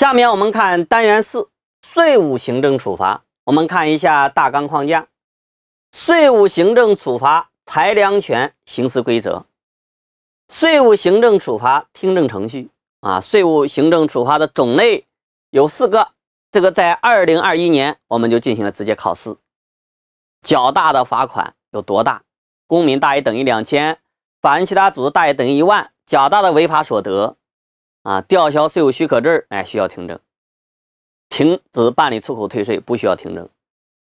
下面我们看单元四税务行政处罚。我们看一下大纲框架：税务行政处罚裁量权行使规则、税务行政处罚听证程序啊。税务行政处罚的种类有四个，这个在二零二一年我们就进行了直接考试。较大的罚款有多大？公民大于等于两千，人其他组织大于等于一万。较大的违法所得。啊，吊销税务许可证，哎，需要听证；停止办理出口退税，不需要听证。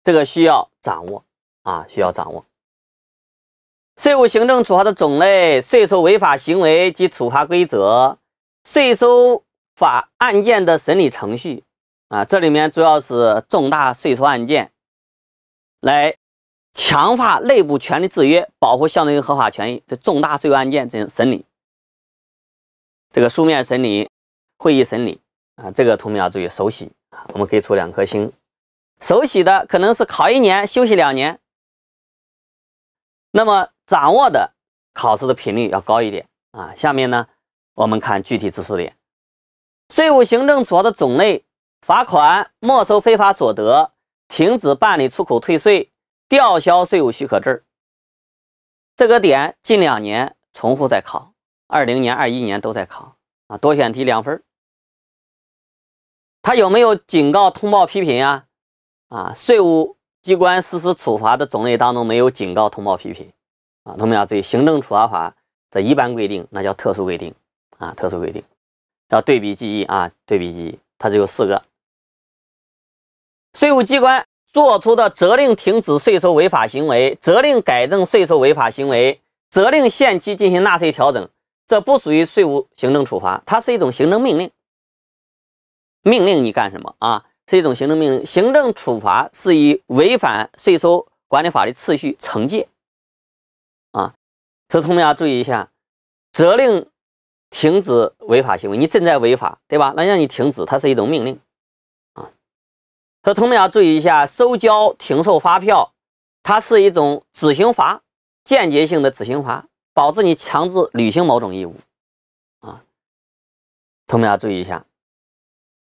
这个需要掌握啊，需要掌握。税务行政处罚的种类、税收违法行为及处罚规则、税收法案件的审理程序啊，这里面主要是重大税收案件，来强化内部权力制约，保护相对应合法权益，这重大税务案件进行审理。这个书面审理、会议审理啊，这个同学们要注意手洗啊。我们可以出两颗星，手洗的可能是考一年，休息两年。那么掌握的考试的频率要高一点啊。下面呢，我们看具体知识点：税务行政处罚的种类，罚款、没收非法所得、停止办理出口退税、吊销税务许可证。这个点近两年重复在考。二零年、二一年都在考啊，多选题两分。他有没有警告、通报、批评啊？啊，税务机关实施处罚的种类当中没有警告、通报、批评啊。同学们要注意，《行政处罚法》的一般规定，那叫特殊规定啊，特殊规定要对比记忆啊，对比记忆，它只有四个：税务机关做出的责令停止税收违法行为、责令改正税收违法行为、责令限期进行纳税调整。这不属于税务行政处罚，它是一种行政命令，命令你干什么啊？是一种行政命令。行政处罚是以违反税收管理法的次序惩戒啊，所以同学们要注意一下，责令停止违法行为，你正在违法对吧？那让你停止，它是一种命令啊。所以同学们要注意一下，收交停售发票，它是一种执行罚，间接性的执行罚。导致你强制履行某种义务，啊，同学们要注意一下，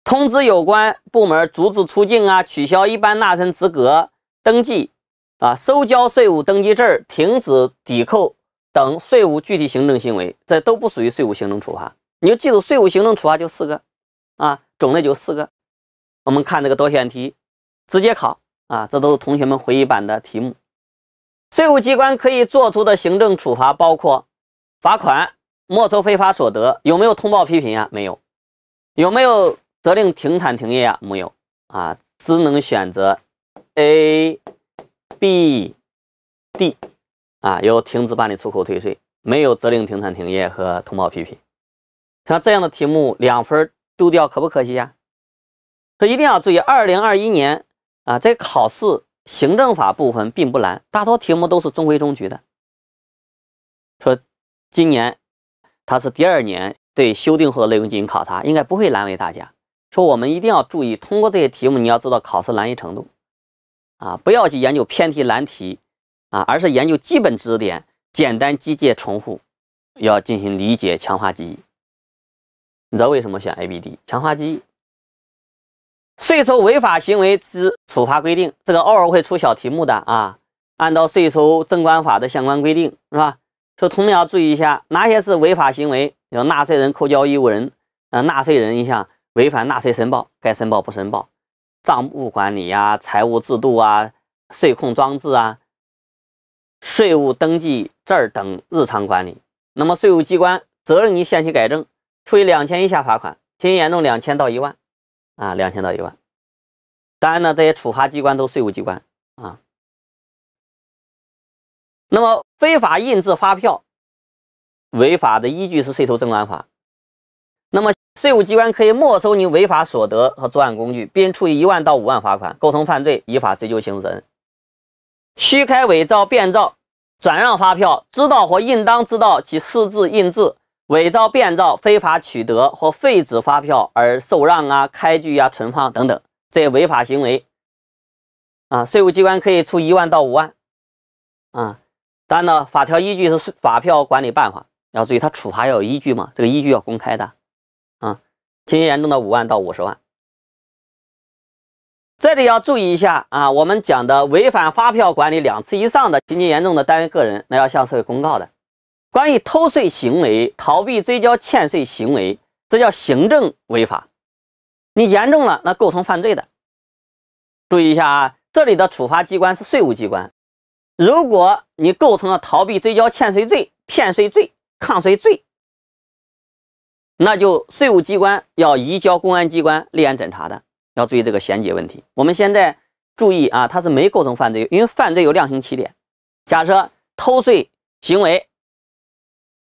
通知有关部门阻止出境啊，取消一般纳税人资格登记啊，收缴税务登记证，停止抵扣等税务具体行政行为，这都不属于税务行政处罚。你就记住，税务行政处罚就四个，啊，种类就四个。我们看这个多选题，直接考啊，这都是同学们回忆版的题目。税务机关可以做出的行政处罚包括罚款、没收非法所得，有没有通报批评啊？没有，有没有责令停产停业啊？没有啊，只能选择 A、B、D 啊，有停止办理出口退税，没有责令停产停业和通报批评。像这样的题目两分丢掉可不可惜呀？所以一定要注意，二零二一年啊，在考试。行政法部分并不难，大多题目都是中规中矩的。说今年它是第二年对修订后的内容进行考察，应该不会难为大家。说我们一定要注意，通过这些题目，你要知道考试难易程度啊，不要去研究偏题难题啊，而是研究基本知识点、简单机械重复，要进行理解、强化记忆。你知道为什么选 A、B、D？强化记忆。税收违法行为之处罚规定，这个偶尔会出小题目的啊。按照税收征管法的相关规定，是吧？说同样要注意一下，哪些是违法行为？有纳税人、扣缴义务人，啊，纳税人一项违反纳税申报，该申报不申报，账务管理呀、财务制度啊、税控装置啊、税务登记证等日常管理。那么税务机关责令你限期改正，处以两千以下罚款，情节严重，两千到一万。啊，两千到一万，当然呢，这些处罚机关都税务机关啊。那么非法印制发票违法的依据是税收征管法，那么税务机关可以没收你违法所得和作案工具，并处以一万到五万罚款，构成犯罪依法追究刑事责任。虚开、伪造、变造、转让发票，知道或应当知道其私自印制。伪造、变造、非法取得或废止发票而受让啊、开具啊、存放等等这些违法行为，啊，税务机关可以处一万到五万，啊，当然呢，法条依据是《发票管理办法》，要注意，它处罚要有依据嘛，这个依据要公开的，啊，情节严重的五万到五十万。这里要注意一下啊，我们讲的违反发票管理两次以上的、情节严重的单位、个人，那要向社会公告的。关于偷税行为、逃避追缴欠税行为，这叫行政违法。你严重了，那构成犯罪的。注意一下啊，这里的处罚机关是税务机关。如果你构成了逃避追缴欠税罪、骗税罪、抗税罪，那就税务机关要移交公安机关立案侦查的。要注意这个衔接问题。我们现在注意啊，他是没构成犯罪，因为犯罪有量刑起点。假设偷税行为。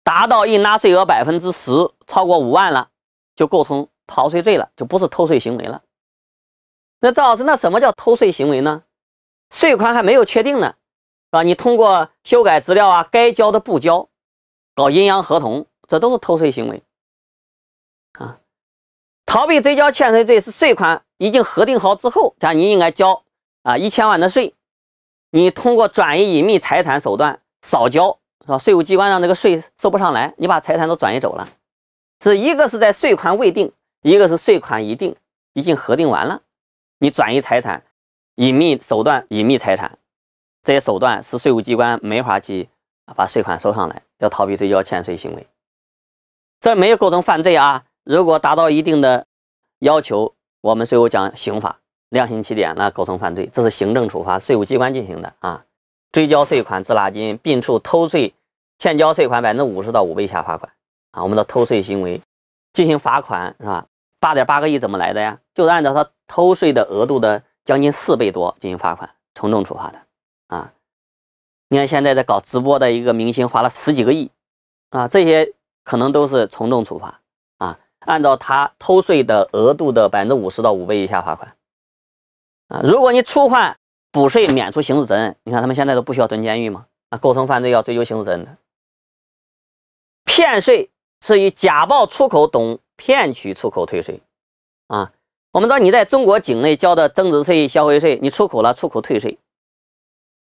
达到应纳税额百分之十，超过五万了，就构成逃税罪了，就不是偷税行为了。那赵老师，那什么叫偷税行为呢？税款还没有确定呢，是吧？你通过修改资料啊，该交的不交，搞阴阳合同，这都是偷税行为啊。逃避追缴欠税罪是税款已经核定好之后，像你应该交啊一千万的税，你通过转移隐秘财产手段少交。是吧？税务机关让这个税收不上来，你把财产都转移走了。是一个是在税款未定，一个是税款已定，已经核定完了，你转移财产，隐秘手段、隐秘财产，这些手段使税务机关没法去把税款收上来，叫逃避追缴欠税行为。这没有构成犯罪啊。如果达到一定的要求，我们税务讲刑法量刑起点呢，构成犯罪，这是行政处罚，税务机关进行的啊。追缴税款滞纳金，并处偷税欠缴税款百分之五十到五倍以下罚款。啊，我们的偷税行为进行罚款是吧？八点八个亿怎么来的呀？就是按照他偷税的额度的将近四倍多进行罚款，从重处罚的。啊，你看现在在搞直播的一个明星花了十几个亿，啊，这些可能都是从重处罚。啊，按照他偷税的额度的百分之五十到五倍以下罚款。啊，如果你触犯补税免除刑事责任，你看他们现在都不需要蹲监狱吗？啊，构成犯罪要追究刑事责任的。骗税是以假报出口等骗取出口退税，啊，我们知道你在中国境内交的增值税、消费税，你出口了出口退税，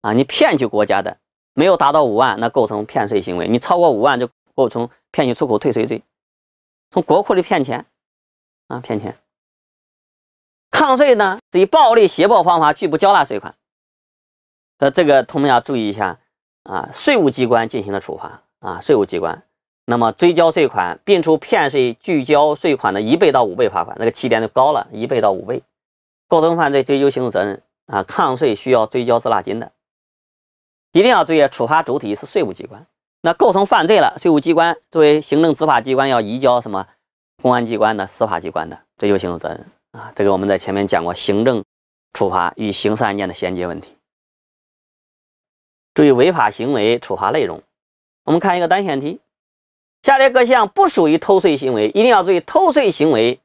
啊，你骗取国家的没有达到五万，那构成骗税行为；你超过五万就构成骗取出口退税罪，从国库里骗钱，啊，骗钱。抗税呢？是以暴力、胁迫方法拒不交纳税款那这个同学们要注意一下啊！税务机关进行了处罚啊！税务机关那么追缴税款，并处骗税拒交税款的一倍到五倍罚款，那个起点就高了，一倍到五倍。构成犯罪追究刑事责任啊！抗税需要追缴滞纳金的，一定要注意，处罚主体是税务机关。那构成犯罪了，税务机关作为行政执法机关要移交什么？公安机关的、司法机关的，追究刑事责任。啊，这个我们在前面讲过行政处罚与刑事案件的衔接问题。注意违法行为处罚内容，我们看一个单选题：下列各项不属于偷税行为，一定要注意偷税行为，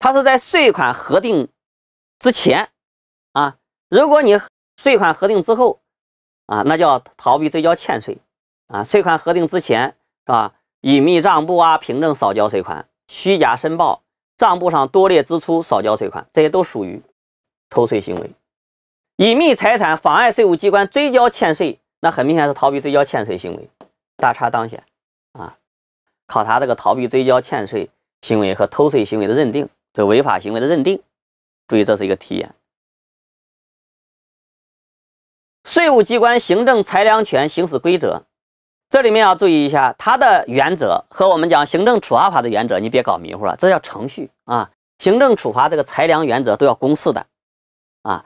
它是在税款核定之前啊。如果你税款核定之后啊，那叫逃避追缴欠税啊。税款核定之前是吧？隐秘账簿啊，凭证少交税款，虚假申报。账簿上多列支出、少交税款，这些都属于偷税行为；隐秘财产、妨碍税务机关追缴欠税，那很明显是逃避追缴欠税行为。大差当选啊！考察这个逃避追缴欠税行为和偷税行为的认定，这违法行为的认定。注意，这是一个题眼。税务机关行政裁量权行使规则。这里面要注意一下，它的原则和我们讲行政处罚法的原则，你别搞迷糊了。这叫程序啊，行政处罚这个裁量原则都要公示的啊。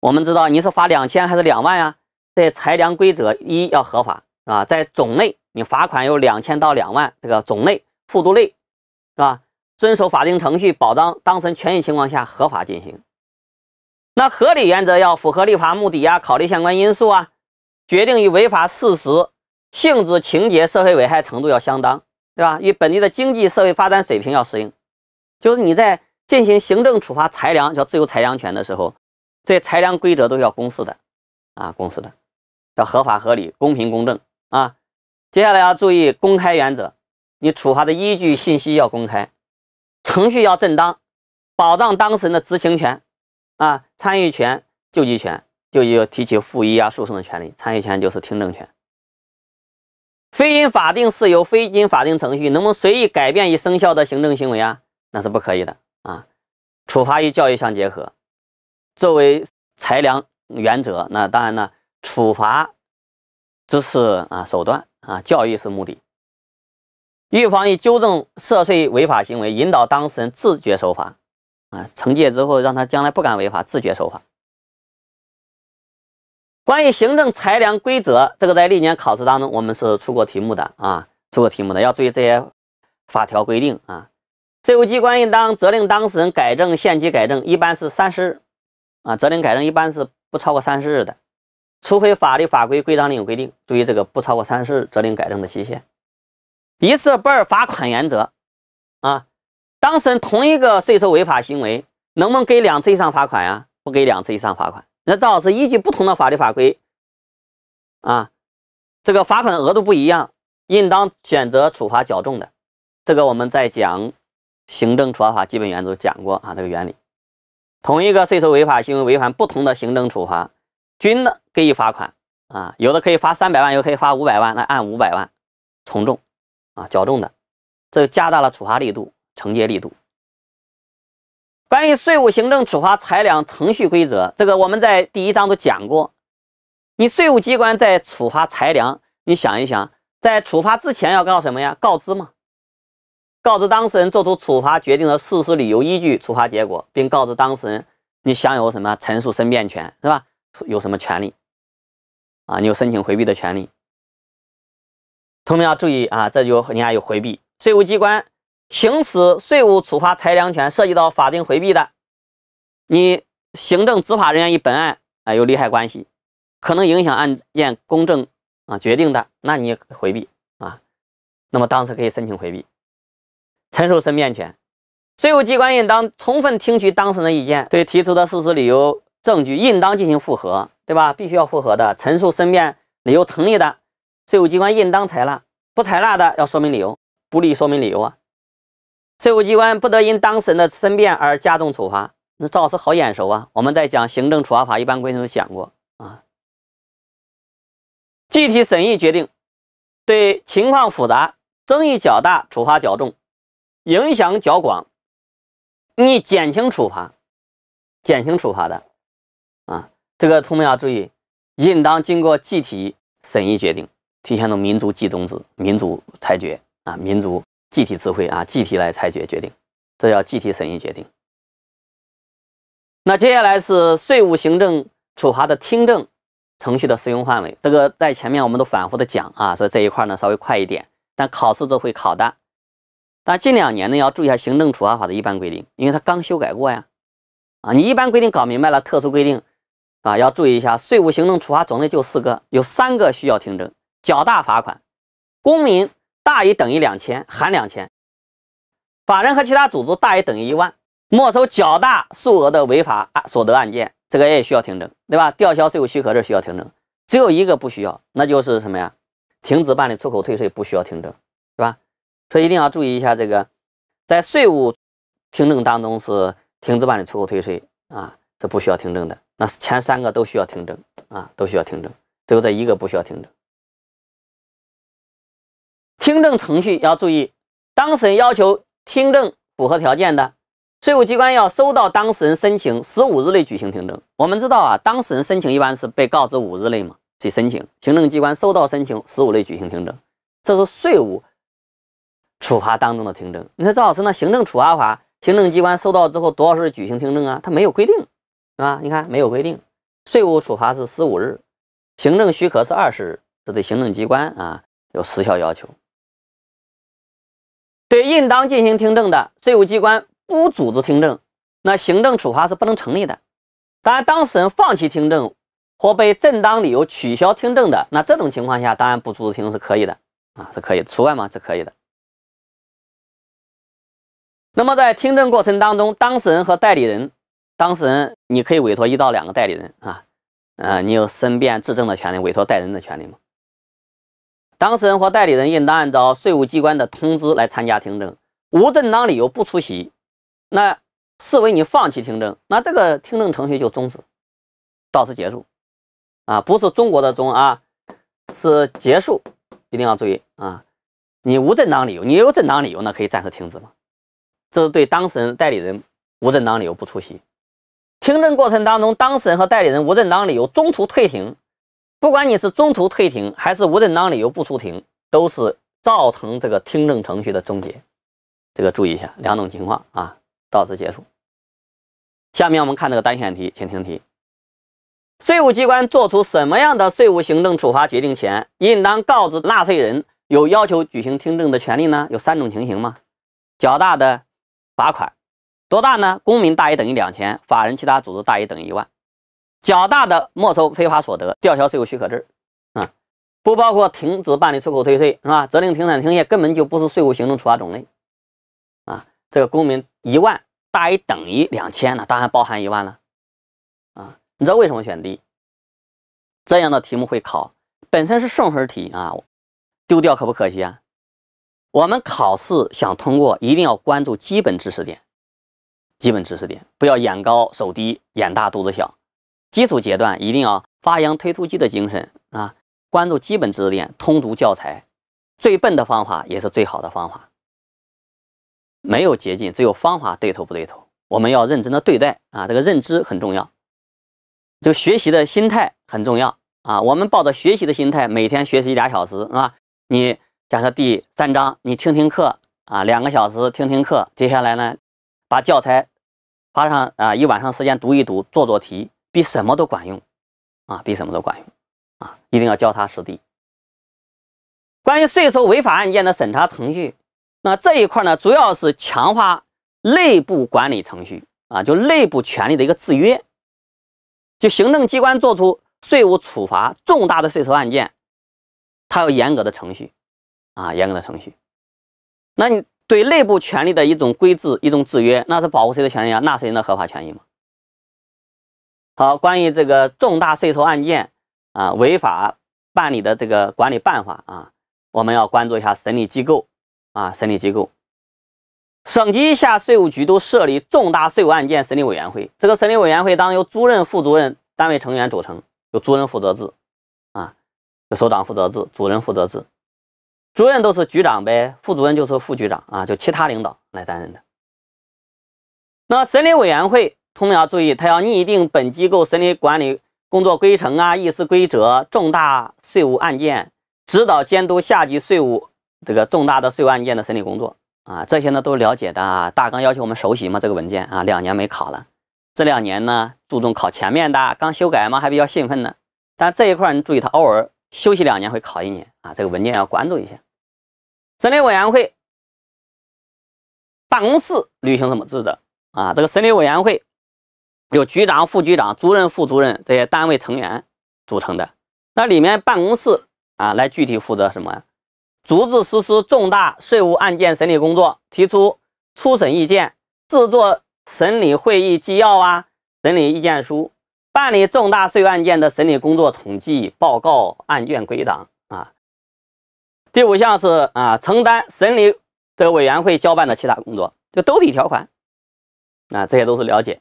我们知道你是罚两千还是两万呀？这裁量规则一要合法啊，在种类，你罚款有两千到两万这个种类幅度内，是吧？遵守法定程序，保障当事人权益情况下合法进行。那合理原则要符合立法目的啊，考虑相关因素啊，决定于违法事实。性质、情节、社会危害程度要相当，对吧？与本地的经济社会发展水平要适应。就是你在进行行政处罚裁量叫自由裁量权的时候，这裁量规则都要公示的，啊，公示的，要合法、合理、公平、公正啊。接下来要注意公开原则，你处罚的依据信息要公开，程序要正当，保障当事人的知情权、啊，参与权、救济权，救济提起复议啊、诉讼的权利。参与权就是听证权。非因法定事由、非经法定程序，能不能随意改变已生效的行政行为啊？那是不可以的啊！处罚与教育相结合，作为裁量原则。那当然呢，处罚只是啊手段啊，教育是目的。预防与纠正涉税违法行为，引导当事人自觉守法啊。惩戒之后，让他将来不敢违法，自觉守法。关于行政裁量规则，这个在历年考试当中我们是出过题目的啊，出过题目的要注意这些法条规定啊。税务机关应当责令当事人改正，限期改正，一般是三十啊，责令改正一般是不超过三十日的，除非法律法规规章另有规定。注意这个不超过三十日责令改正的期限。一次不二罚款原则啊，当事人同一个税收违法行为能不能给两次以上罚款呀？不给两次以上罚款。那赵老师依据不同的法律法规，啊，这个罚款额度不一样，应当选择处罚较重的。这个我们在讲《行政处罚法》基本原则讲过啊，这个原理。同一个税收违法行为违反不同的行政处罚，均的给予罚款啊，有的可以罚三百万，有的可以罚五百万，那按五百万从重啊，较重的，这加大了处罚力度、惩戒力度。关于税务行政处罚裁量程序规则，这个我们在第一章都讲过。你税务机关在处罚裁量，你想一想，在处罚之前要告什么呀？告知嘛，告知当事人作出处罚决定的事实、理由、依据、处罚结果，并告知当事人你享有什么陈述、申辩权，是吧？有什么权利？啊，你有申请回避的权利。同学们要注意啊，这就你看有回避税务机关。行使税务处罚裁量权涉及到法定回避的，你行政执法人员与本案啊有利害关系，可能影响案件公正啊决定的，那你回避啊。那么当事人可以申请回避，陈述申辩权，税务机关应当充分听取当事人意见，对提出的事实、理由、证据应当进行复核，对吧？必须要复核的，陈述申辩理由成立的，税务机关应当采纳，不采纳的要说明理由，不利说明理由啊。税务机关不得因当事人的申辩而加重处罚。那赵老师好眼熟啊！我们在讲《行政处罚法》一般规定都讲过啊。具体审议决定，对情况复杂、争议较大、处罚较重、影响较广，你减轻处罚，减轻处罚的啊。这个同学们要注意，应当经过具体审议决定，体现了民族集中制、民族裁决啊、民族集体智慧啊，集体来裁决决定，这叫集体审议决定。那接下来是税务行政处罚的听证程序的适用范围，这个在前面我们都反复的讲啊，所以这一块呢稍微快一点，但考试都会考的。但近两年呢要注意一下行政处罚法的一般规定，因为它刚修改过呀。啊，你一般规定搞明白了，特殊规定啊要注意一下。税务行政处罚种类就四个，有三个需要听证，较大罚款，公民。大于等于两千，含两千，法人和其他组织大于等于一万，没收较大数额的违法所得案件，这个也需要听证，对吧？吊销税务许可证需要听证，只有一个不需要，那就是什么呀？停止办理出口退税不需要听证，是吧？所以一定要注意一下这个，在税务听证当中是停止办理出口退税啊，这不需要听证的。那前三个都需要听证啊，都需要听证，只有这一个不需要听证。听证程序要注意，当事人要求听证符合条件的，税务机关要收到当事人申请，十五日内举行听证。我们知道啊，当事人申请一般是被告知五日内嘛去申请，行政机关收到申请，十五日内举行听证，这是税务处罚当中的听证。你说赵老师，那《行政处罚法》，行政机关收到之后多少日举行听证啊？他没有规定，是吧？你看没有规定，税务处罚是十五日，行政许可是二十日，这对行政机关啊有时效要求。对应当进行听证的，税务机关不组织听证，那行政处罚是不能成立的。当然，当事人放弃听证或被正当理由取消听证的，那这种情况下，当然不组织听证是可以的啊，是可以除外吗？是可以的。那么在听证过程当中，当事人和代理人，当事人你可以委托一到两个代理人啊，嗯，你有申辩、质证的权利，委托代理人的权利吗？当事人或代理人应当按照税务机关的通知来参加听证，无正当理由不出席，那视为你放弃听证，那这个听证程序就终止，到此结束，啊，不是中国的终啊，是结束，一定要注意啊，你无正当理由，你有正当理由那可以暂时停止吗？这是对当事人、代理人无正当理由不出席，听证过程当中，当事人和代理人无正当理由中途退庭。不管你是中途退庭还是无正当理由不出庭，都是造成这个听证程序的终结。这个注意一下，两种情况啊，到此结束。下面我们看这个单选题，请听题：税务机关作出什么样的税务行政处罚决定前，应当告知纳税人有要求举行听证的权利呢？有三种情形吗？较大的罚款，多大呢？公民大于等于两千，法人其他组织大于等于一万。较大的没收非法所得，吊销税务许可证，啊，不包括停止办理出口退税，是吧？责令停产停业根本就不是税务行政处罚种类，啊，这个公民一万大于等于两千呢，当然包含一万了，啊，你知道为什么选 D？这样的题目会考，本身是送分题啊，丢掉可不可惜啊？我们考试想通过，一定要关注基本知识点，基本知识点不要眼高手低，眼大肚子小。基础阶段一定要发扬推土机的精神啊！关注基本知识点，通读教材。最笨的方法也是最好的方法，没有捷径，只有方法对头不对头。我们要认真的对待啊！这个认知很重要，就学习的心态很重要啊！我们抱着学习的心态，每天学习俩小时啊！你假设第三章，你听听课啊，两个小时听听课，接下来呢，把教材花上啊一晚上时间读一读，做做题。比什么都管用啊！比什么都管用啊！一定要脚踏实地。关于税收违法案件的审查程序，那这一块呢，主要是强化内部管理程序啊，就内部权力的一个制约。就行政机关做出税务处罚重大的税收案件，它有严格的程序啊，严格的程序。那你对内部权利的一种规制、一种制约，那是保护谁的权利啊？纳税人的合法权益吗？好，关于这个重大税收案件啊，违法办理的这个管理办法啊，我们要关注一下审理机构啊。审理机构，省级以下税务局都设立重大税务案件审理委员会。这个审理委员会当由主任、副主任、单位成员组成，有主任负责制，啊，有首长负责制，主任负责制，主任都是局长呗，副主任就是副局长啊，就其他领导来担任的。那审理委员会。同样要注意，他要拟定本机构审理管理工作规程啊、议事规则，重大税务案件指导监督下级税务这个重大的税务案件的审理工作啊，这些呢都了解的啊。大纲要求我们熟悉嘛，这个文件啊，两年没考了，这两年呢注重考前面的，刚修改嘛，还比较兴奋呢。但这一块你注意，他偶尔休息两年会考一年啊，这个文件要关注一下。审理委员会办公室履行什么职责啊？这个审理委员会。由局长、副局长、主任、副主任这些单位成员组成的，那里面办公室啊，来具体负责什么？组织实施重大税务案件审理工作，提出初审意见，制作审理会议纪要啊，审理意见书，办理重大税务案件的审理工作统计报告、案卷归档啊。第五项是啊，承担审理这个委员会交办的其他工作，就兜底条款啊，这些都是了解。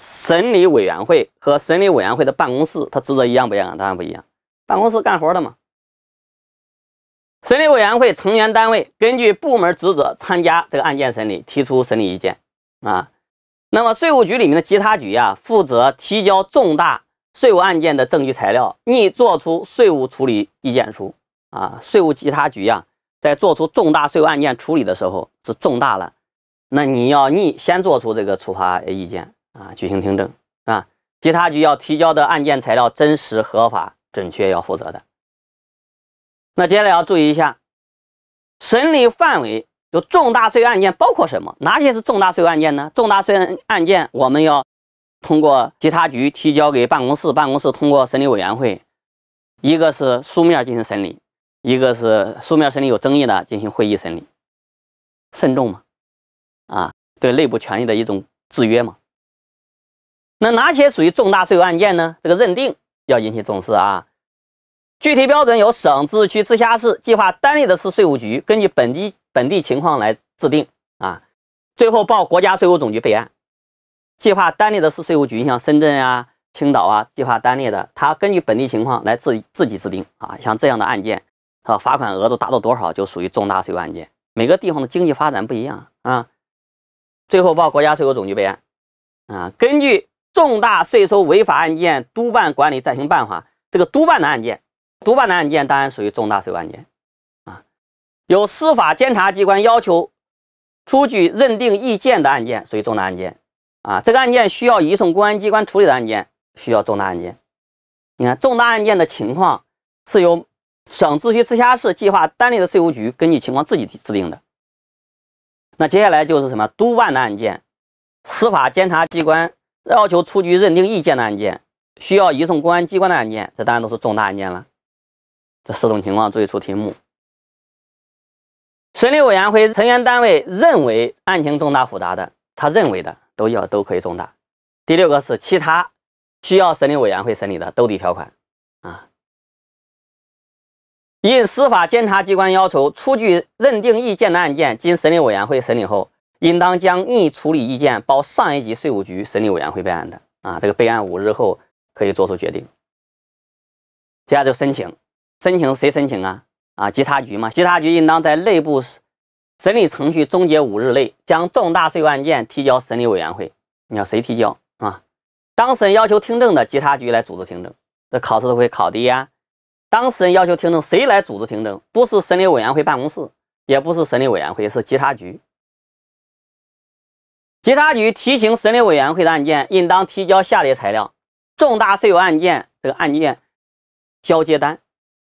审理委员会和审理委员会的办公室，它职责一样不一样？当然不一样。办公室干活的嘛。审理委员会成员单位根据部门职责参加这个案件审理，提出审理意见啊。那么税务局里面的稽查局啊，负责提交重大税务案件的证据材料，拟作出税务处理意见书啊。税务稽查局呀，在做出重大税务案件处理的时候是重大了，那你要拟先做出这个处罚意见。啊，举行听证啊，稽查局要提交的案件材料真实、合法、准确，要负责的。那接下来要注意一下，审理范围有重大税务案件，包括什么？哪些是重大税务案件呢？重大税务案件我们要通过稽查局提交给办公室，办公室通过审理委员会，一个是书面进行审理，一个是书面审理有争议的进行会议审理，慎重嘛？啊，对内部权利的一种制约嘛？那哪些属于重大税务案件呢？这个认定要引起重视啊！具体标准由省、自治区、直辖市计划单列的市税务局根据本地本地情况来制定啊。最后报国家税务总局备案。计划单列的市税务局，像深圳啊、青岛啊，计划单列的，它根据本地情况来自自己制定啊。像这样的案件，啊，罚款额度达到多少就属于重大税务案件？每个地方的经济发展不一样啊。最后报国家税务总局备案啊。根据重大税收违法案件督办管理暂行办法，这个督办的案件，督办的案件当然属于重大税务案件啊。有司法监察机关要求出具认定意见的案件属于重大案件啊。这个案件需要移送公安机关处理的案件需要重大案件。你看重大案件的情况是由省、自治区、直辖市计划单列的税务局根据情况自己制定的。那接下来就是什么督办的案件，司法监察机关。要求出具认定意见的案件，需要移送公安机关的案件，这当然都是重大案件了。这四种情况注意出题目。审理委员会成员单位认为案情重大复杂的，他认为的都要都可以重大。第六个是其他需要审理委员会审理的兜底条款啊。应司法监察机关要求出具认定意见的案件，经审理委员会审理后。应当将逆处理意见报上一级税务局审理委员会备案的啊，这个备案五日后可以作出决定。接下来就申请，申请谁申请啊？啊，稽查局嘛。稽查局应当在内部审理程序终结五日内，将重大税务案件提交审理委员会。你要谁提交啊？当事人要求听证的，稽查局来组织听证。这考试都会考的呀。当事人要求听证，谁来组织听证？不是审理委员会办公室，也不是审理委员会，是稽查局。稽查局提请审理委员会的案件，应当提交下列材料：重大涉有案件的案件交接单、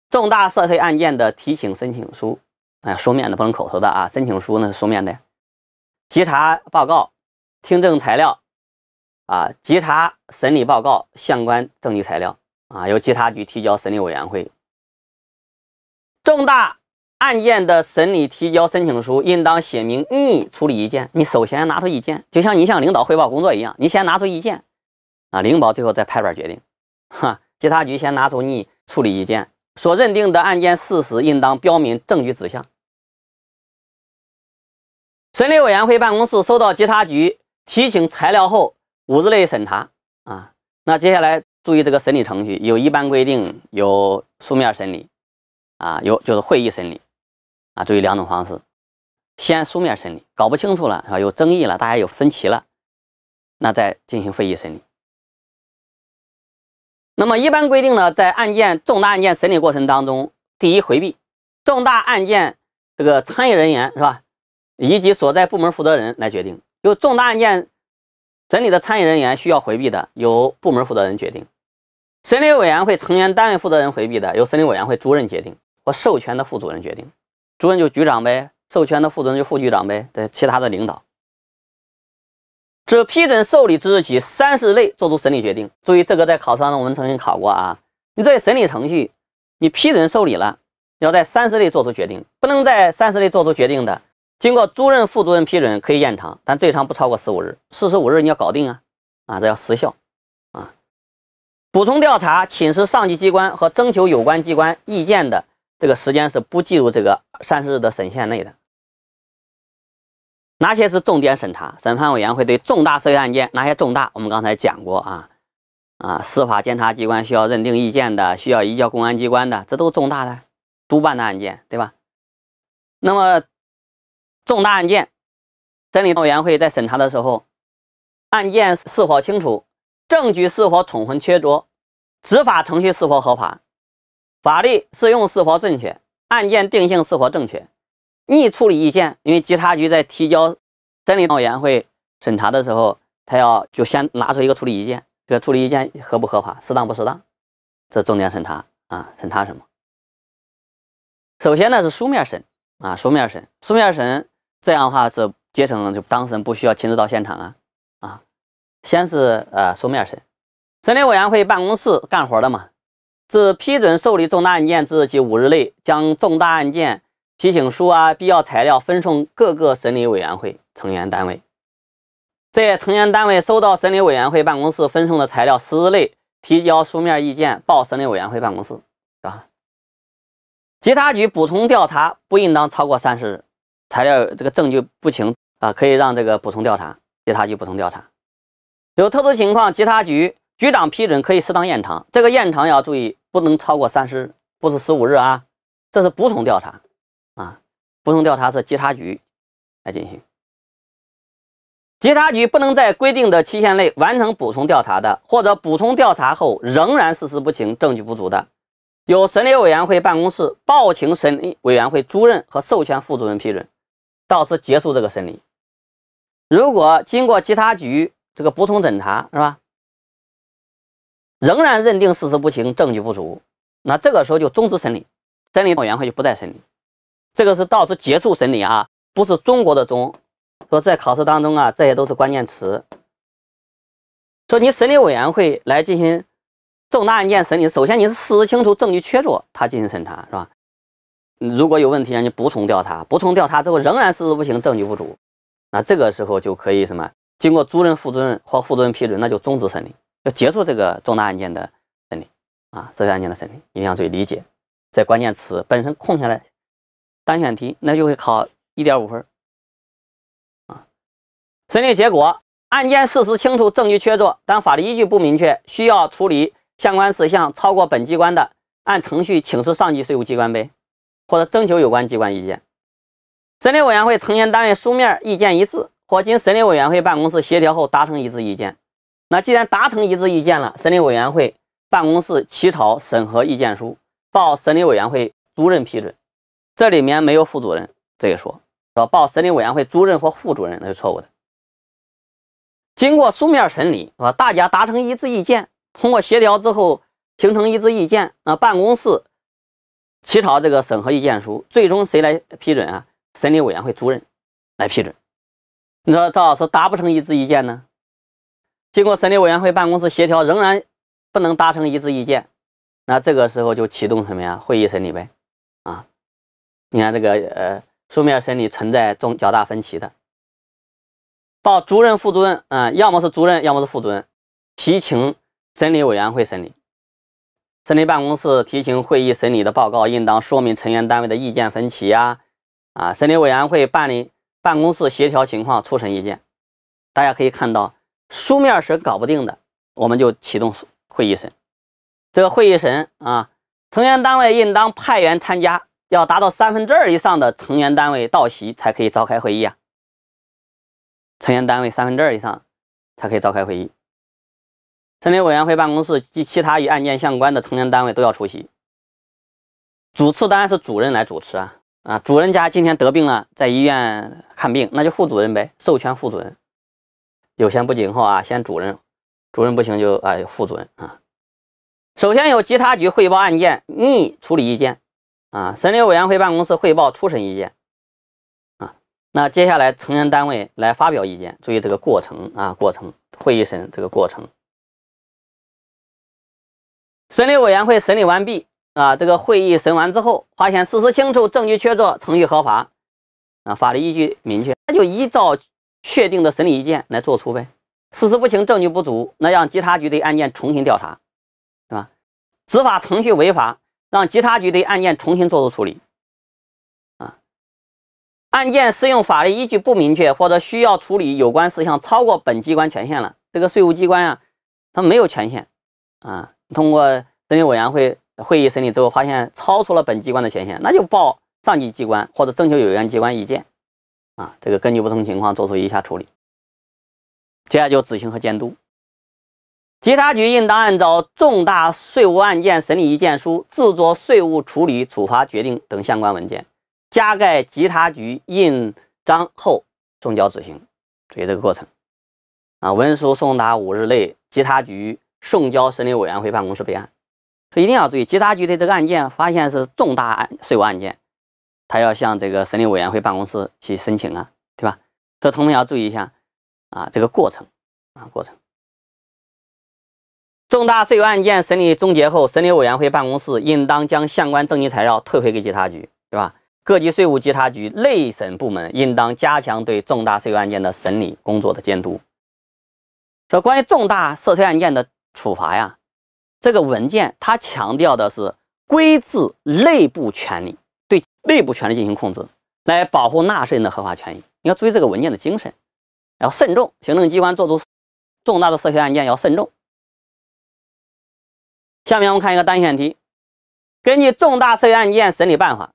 重大涉黑案件的提请申请书，哎，书面的不能口头的啊！申请书呢是书面的，稽查报告、听证材料啊、稽查审理报告、相关证据材料啊，由稽查局提交审理委员会。重大。案件的审理提交申请书应当写明逆处理意见。你首先拿出意见，就像你向领导汇报工作一样，你先拿出意见，啊，领导最后再拍板决定。哈，稽查局先拿出逆处理意见，所认定的案件事实应当标明证据指向。审理委员会办公室收到稽查局提请材料后五日内审查。啊，那接下来注意这个审理程序，有一般规定，有书面审理，啊，有就是会议审理。啊，注意两种方式，先书面审理，搞不清楚了是吧？有争议了，大家有分歧了，那再进行会议审理。那么一般规定呢，在案件重大案件审理过程当中，第一回避，重大案件这个参与人员是吧？以及所在部门负责人来决定。就重大案件审理的参与人员需要回避的，由部门负责人决定；审理委员会成员单位负责人回避的，由审理委员会主任决定或授权的副主任决定。主任就局长呗，授权的副主任就副局长呗，对其他的领导。自批准受理之日起三十内作出审理决定。注意这个在考试当中我们曾经考过啊，你这审理程序，你批准受理了，要在三十内作出决定，不能在三十内作出决定的，经过主任、副主任批准可以延长，但最长不超过十五日，四十五日你要搞定啊啊，这叫时效啊。补充调查、请示上级机关和征求有关机关意见的。这个时间是不计入这个三十日的审限内的。哪些是重点审查？审判委员会对重大涉及案件，哪些重大？我们刚才讲过啊，啊，司法监察机关需要认定意见的，需要移交公安机关的，这都重大的督办的案件，对吧？那么重大案件，审理委员会在审查的时候，案件是否清楚？证据是否充分、确凿？执法程序是否合法？法律适用是否正确？案件定性是否正确？逆处理意见，因为稽查局在提交审理委员会审查的时候，他要就先拿出一个处理意见，这个处理意见合不合法，适当不适当，这重点审查啊，审查什么？首先呢是书面审啊，书面审，书面审，这样的话是节省，就当事人不需要亲自到现场啊啊，先是呃书面审，审理委员会办公室干活的嘛。自批准受理重大案件之日起五日内，将重大案件提醒书啊、必要材料分送各个审理委员会成员单位。在成员单位收到审理委员会办公室分送的材料十日内，提交书面意见报审理委员会办公室。啊，稽查局补充调查不应当超过三十日。材料这个证据不清啊，可以让这个补充调查。稽查局补充调查有特殊情况，稽查局局长批准可以适当延长。这个延长要注意。不能超过三十，不是十五日啊，这是补充调查啊，补充调查是稽查局来进行。稽查局不能在规定的期限内完成补充调查的，或者补充调查后仍然事实不清、证据不足的，由审理委员会办公室报请审理委员会主任和授权副主任批准，到时结束这个审理。如果经过稽查局这个补充审查，是吧？仍然认定事实不清，证据不足，那这个时候就终止审理，审理委员会就不再审理。这个是到时结束审理啊，不是中国的中。说在考试当中啊，这些都是关键词。说你审理委员会来进行重大案件审理，首先你是事实清楚，证据确凿，他进行审查是吧？如果有问题，让你补充调查，补充调查之后仍然事实不清，证据不足，那这个时候就可以什么？经过主任、副主任或副主任批准，那就终止审理。要结束这个重大案件的审理啊，这个案件的审理，一定要注意理解，在关键词本身空下来，单选题那就会考一点五分啊。审理结果，案件事实清楚，证据确凿，但法律依据不明确，需要处理相关事项超过本机关的，按程序请示上级税务机关呗，或者征求有关机关意见。审理委员会成员单位书面意见一致，或经审理委员会办公室协调后达成一致意见。那既然达成一致意见了，审理委员会办公室起草审核意见书，报审理委员会主任批准。这里面没有副主任这一说，是吧？报审理委员会主任或副主任那是错误的。经过书面审理，是吧？大家达成一致意见，通过协调之后形成一致意见。那办公室起草这个审核意见书，最终谁来批准啊？审理委员会主任来批准。你说赵老师达不成一致意见呢？经过审理委员会办公室协调，仍然不能达成一致意见，那这个时候就启动什么呀？会议审理呗，啊，你看这个呃，书面审理存在中较大分歧的，到主任、副主任，嗯，要么是主任，要么是副主任，提请审理委员会审理，审理办公室提请会议审理的报告，应当说明成员单位的意见分歧呀，啊，审理委员会办理办公室协调情况、初审意见，大家可以看到。书面审搞不定的，我们就启动会议审。这个会议审啊，成员单位应当派员参加，要达到三分之二以上的成员单位到席才可以召开会议啊。成员单位三分之二以上才可以召开会议。森林委员会办公室及其他与案件相关的成员单位都要出席。主次当然是主任来主持啊啊，主任家今天得病了，在医院看病，那就副主任呗，授权副主任。有先不紧后啊，先主任，主任不行就哎副主任啊。首先由稽查局汇报案件逆处理意见啊，审理委员会办公室汇报初审意见啊。那接下来成员单位来发表意见，注意这个过程啊，过程会议审这个过程。审理委员会审理完毕啊，这个会议审完之后，发现事实清楚，证据确凿，程序合法啊，法律依据明确，那就依照。确定的审理意见来作出呗，事实不清、证据不足，那让稽查局对案件重新调查，是吧？执法程序违法，让稽查局对案件重新作出处理。啊，案件适用法律依据不明确，或者需要处理有关事项超过本机关权限了，这个税务机关啊，他没有权限啊。通过审理委员会会议审理之后，发现超出了本机关的权限，那就报上级机关或者征求有关机关意见。啊，这个根据不同情况做出以下处理。接下来就执行和监督。稽查局应当按照重大税务案件审理意见书制作税务处理处罚决定等相关文件，加盖稽查局印章后送交执行。注意这个过程。啊，文书送达五日内，稽查局送交审理委员会办公室备案。所以一定要注意，稽查局对这个案件发现是重大案税务案件。他要向这个审理委员会办公室去申请啊，对吧？所以同学们要注意一下啊，这个过程啊，过程。重大税务案件审理终结后，审理委员会办公室应当将相关证据材料退回给稽查局，对吧？各级税务稽查局内审部门应当加强对重大税务案件的审理工作的监督。说关于重大涉税案件的处罚呀，这个文件它强调的是规制内部权利，内部权利进行控制，来保护纳税人的合法权益。你要注意这个文件的精神，要慎重。行政机关做出重大的涉税案件要慎重。下面我们看一个单选题，根据《重大涉税案件审理办法》，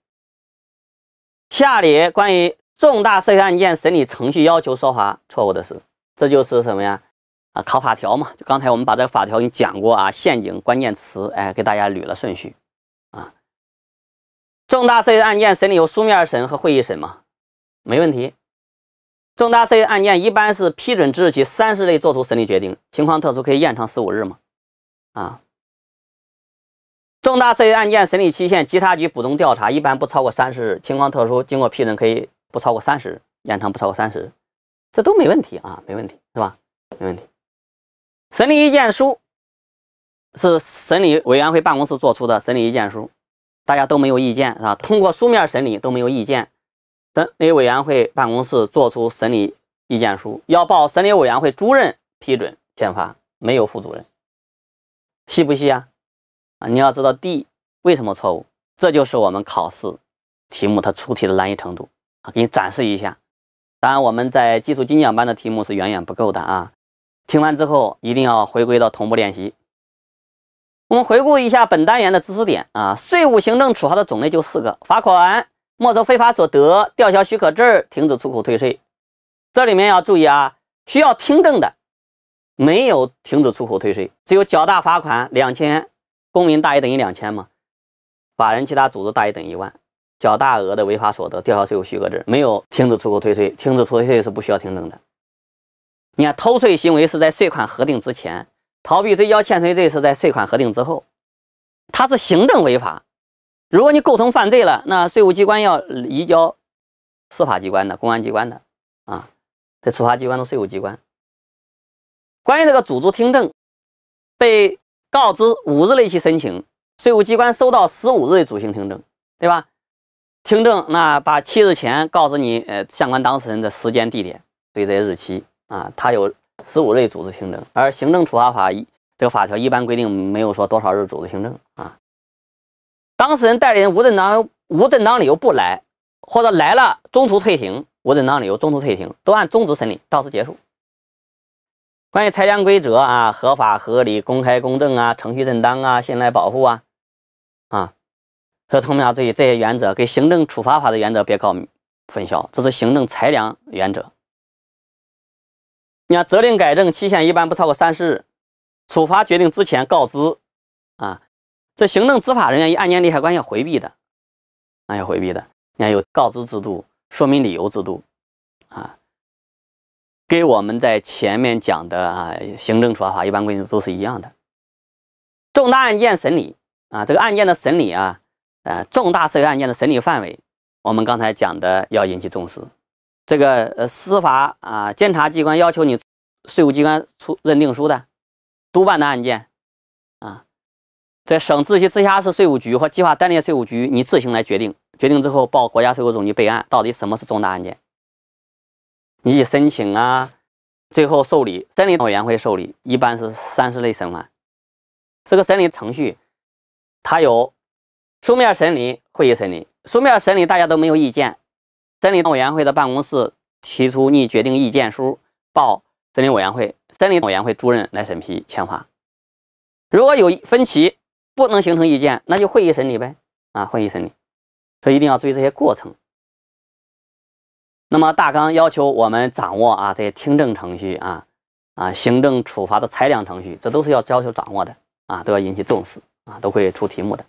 下列关于重大涉税案件审理程序要求说法错误的是？这就是什么呀？啊，考法条嘛。就刚才我们把这个法条给你讲过啊，陷阱关键词，哎，给大家捋了顺序。重大涉及案件审理由书面审和会议审吗？没问题。重大涉及案件一般是批准之日起三十内作出审理决定，情况特殊可以延长十五日吗？啊，重大涉及案件审理期限，稽查局补充调查一般不超过三十日，情况特殊经过批准可以不超过三十，延长不超过三十，这都没问题啊，没问题是吧？没问题。审理意见书是审理委员会办公室作出的审理意见书。大家都没有意见是吧？通过书面审理都没有意见，审理委员会办公室作出审理意见书，要报审理委员会主任批准签发，没有副主任，细不细啊？啊，你要知道 D 为什么错误，这就是我们考试题目它出题的难易程度啊！给你展示一下，当然我们在基础精讲班的题目是远远不够的啊！听完之后一定要回归到同步练习。我们回顾一下本单元的知识点啊，税务行政处罚的种类就四个：罚款、没收非法所得、吊销许可证、停止出口退税。这里面要注意啊，需要听证的，没有停止出口退税，只有较大罚款两千，公民大于等于两千嘛，法人其他组织大于等于一万，较大额的违法所得吊销税务许可证，没有停止出口退税，停止退税是不需要听证的。你看偷税行为是在税款核定之前。逃避追缴欠税罪是在税款核定之后，它是行政违法。如果你构成犯罪了，那税务机关要移交司法机关的、公安机关的啊，这处罚机关都税务机关。关于这个组织听证，被告知五日内去申请，税务机关收到十五日的主行听证，对吧？听证那把七日前告知你呃相关当事人的时间、地点，对这些日期啊，他有。十五日组织听证，而行政处罚法一这个法条一般规定没有说多少日组织听证啊。当事人、代理人无正当无正当理由不来，或者来了中途退庭，无正当理由中途退庭，都按中止审理，到此结束。关于裁量规则啊，合法合理、公开公正啊，程序正当啊，信赖保护啊，啊，所以同学们注意这些原则，跟行政处罚法的原则别搞混淆，这是行政裁量原则。你看，责令改正期限一般不超过三十日，处罚决定之前告知，啊，这行政执法人员与案件利害关系回避的，那要回避的。你看有告知制度、说明理由制度，啊，跟我们在前面讲的啊，行政处罚法一般规定都是一样的。重大案件审理啊，这个案件的审理啊，呃，重大涉及案件的审理范围，我们刚才讲的要引起重视。这个呃，司法啊，监察机关要求你税务机关出认定书的督办的案件啊，在省、自治区、直辖市税务局或计划单列税务局，你自行来决定。决定之后报国家税务总局备案。到底什么是重大案件？你去申请啊，最后受理，审理委员会受理，一般是三十类审完。这个审理程序，它有书面审理、会议审理。书面审理大家都没有意见。森林委员会的办公室提出拟决定意见书，报森林委员会，森林委员会主任来审批签发。如果有分歧，不能形成意见，那就会议审理呗，啊，会议审理。所以一定要注意这些过程。那么大纲要求我们掌握啊这些听证程序啊啊行政处罚的裁量程序，这都是要要求掌握的啊，都要引起重视啊，都会出题目的。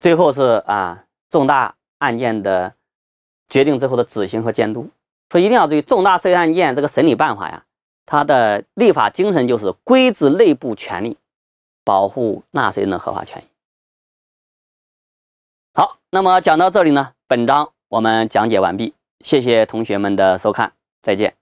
最后是啊重大。案件的决定之后的执行和监督，所以一定要注意重大涉及案件这个审理办法呀。它的立法精神就是规制内部权利，保护纳税人的合法权益。好，那么讲到这里呢，本章我们讲解完毕，谢谢同学们的收看，再见。